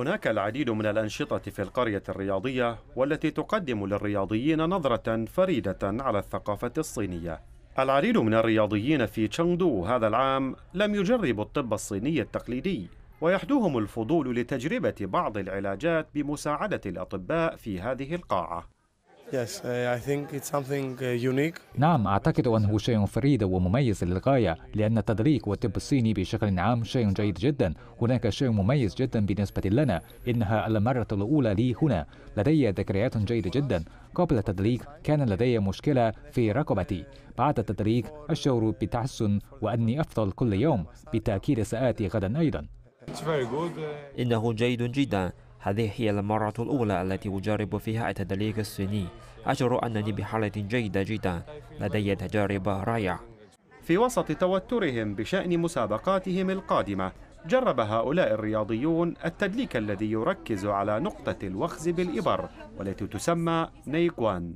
هناك العديد من الأنشطة في القرية الرياضية والتي تقدم للرياضيين نظرة فريدة على الثقافة الصينية. العديد من الرياضيين في تشنغدو هذا العام لم يجربوا الطب الصيني التقليدي ويحدوهم الفضول لتجربة بعض العلاجات بمساعدة الأطباء في هذه القاعة. Uh, uh, نعم أعتقد أنه شيء فريد ومميز للغاية لأن التدريك والطب الصيني بشكل عام شيء جيد جدا هناك شيء مميز جدا بالنسبة لنا إنها المرة الأولى لي هنا لدي ذكريات جيدة جدا قبل التدريك كان لدي مشكلة في رقبتي بعد التدريك أشعر بتحسن وأني أفضل كل يوم بالتأكيد سآتي غدا أيضا إنه جيد جدا هذه هي المرة الأولى التي أجرب فيها التدليك الصيني أشعر أنني بحالة جيدة جدا لدي تجارب رائعة في وسط توترهم بشأن مسابقاتهم القادمة جرب هؤلاء الرياضيون التدليك الذي يركز على نقطة الوخز بالإبر والتي تسمى نيكوان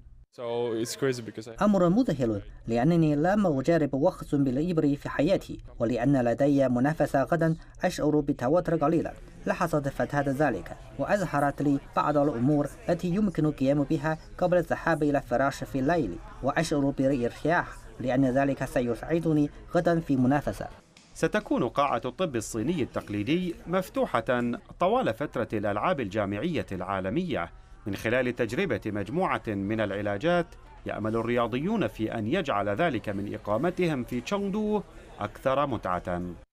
أمر مذهل لأنني لم أجرب وخز بالإبر في حياتي ولأن لدي منافسة غدا أشعر بالتوتر قليلا لاحظت فتاة ذلك وأظهرت لي بعض الأمور التي يمكن القيام بها قبل الذهاب إلى الفراش في الليل وأشعر بالارتياح لأن ذلك سيساعدني غدا في منافسة ستكون قاعة الطب الصيني التقليدي مفتوحة طوال فترة الألعاب الجامعية العالمية من خلال تجربة مجموعة من العلاجات يأمل الرياضيون في أن يجعل ذلك من إقامتهم في تشونغدو أكثر متعة